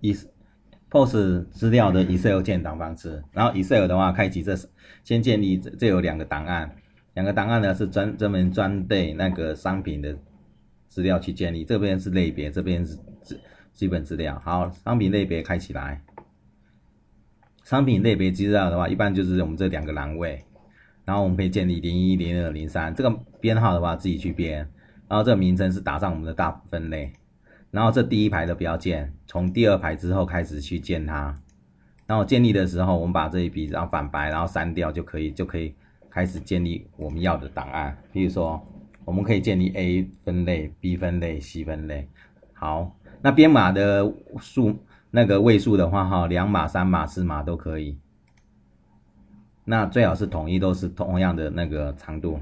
以 POS 资料的以 x c e l 建档方式，然后以 x c e l 的话，开启这先建立这这有两个档案，两个档案呢是专专门专对那个商品的资料去建立，这边是类别，这边是基基本资料。好，商品类别开起来，商品类别资料的话，一般就是我们这两个栏位，然后我们可以建立零一、零二、零三，这个编号的话自己去编，然后这个名称是打上我们的大分类。然后这第一排的不要建，从第二排之后开始去建它。然后建立的时候，我们把这一笔然后反白，然后删掉就可以，就可以开始建立我们要的档案。比如说，我们可以建立 A 分类、B 分类、C 分类。好，那编码的数那个位数的话，哈，两码、三码、四码都可以。那最好是统一都是同样的那个长度。